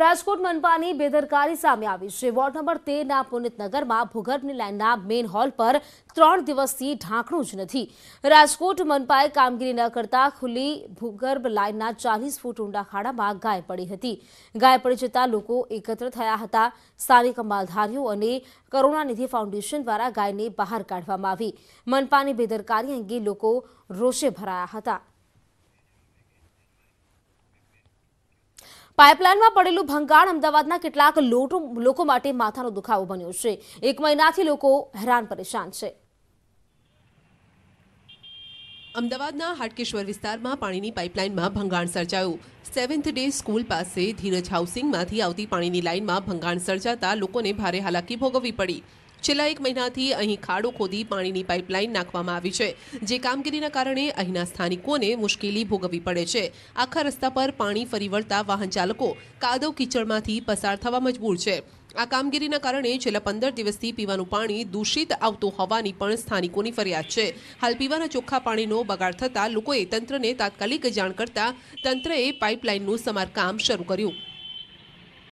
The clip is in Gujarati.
રાજકોટ મનપાની બેદરકારી સામે આવી છે વોર્ડ નંબર તેરના પુનિતનગરમાં ભૂગર્ભની લાઇનના મેઇન હોલ પર ત્રણ દિવસથી ઢાંકણું જ નથી રાજકોટ મનપાએ કામગીરી ન કરતા ખુલ્લી ભૂગર્ભ લાઇનના ચાલીસ ફૂટ ઊંડા ખાડામાં ગાય પડી હતી ગાય પડી જતા લોકો એકત્ર થયા હતા સ્થાનિક માલધારીઓ અને કરુણાનિધિ ફાઉન્ડેશન દ્વારા ગાયને બહાર કાઢવામાં આવી મનપાની બેદરકારી અંગે લોકો રોષે ભરાયા હતા પાઇપલાઇનમાં પડેલું ભંગાણ અમદાવાદના કેટલાક લોકો માટે માથાનો દુખાવો બન્યો છે એક મહિનાથી લોકો હેરાન પરેશાન છે અમદાવાદના હાટકેશ્વર વિસ્તારમાં પાણીની પાઇપલાઇનમાં ભંગાણ સર્જાયું સેવન્થ ડે સ્કૂલ પાસે ધીરજ હાઉસિંગમાંથી આવતી પાણીની લાઇનમાં ભંગાણ સર્જાતા લોકોને ભારે હાલાકી ભોગવવી પડી છેલ્લા એક મહિનાથી અહીં ખાડો ખોદી પાણીની પાઇપલાઇન નાખવામાં આવી છે જે કામગીરીના કારણે અહીંના સ્થાનિકોને મુશ્કેલી ભોગવવી પડે છે આખા રસ્તા પર પાણી ફરી વળતા વાહન ચાલકો કાદવ કીચડમાંથી પસાર થવા મજબૂર છે આ કામગીરીના કારણે છેલ્લા પંદર દિવસથી પીવાનું પાણી દૂષિત આવતું હોવાની પણ સ્થાનિકોની ફરિયાદ છે હાલ પીવાના ચોખ્ખા પાણીનો બગાડ થતાં લોકોએ તંત્રને તાત્કાલિક જાણ કરતા તંત્રએ પાઇપલાઇનનું સમારકામ શરૂ કર્યું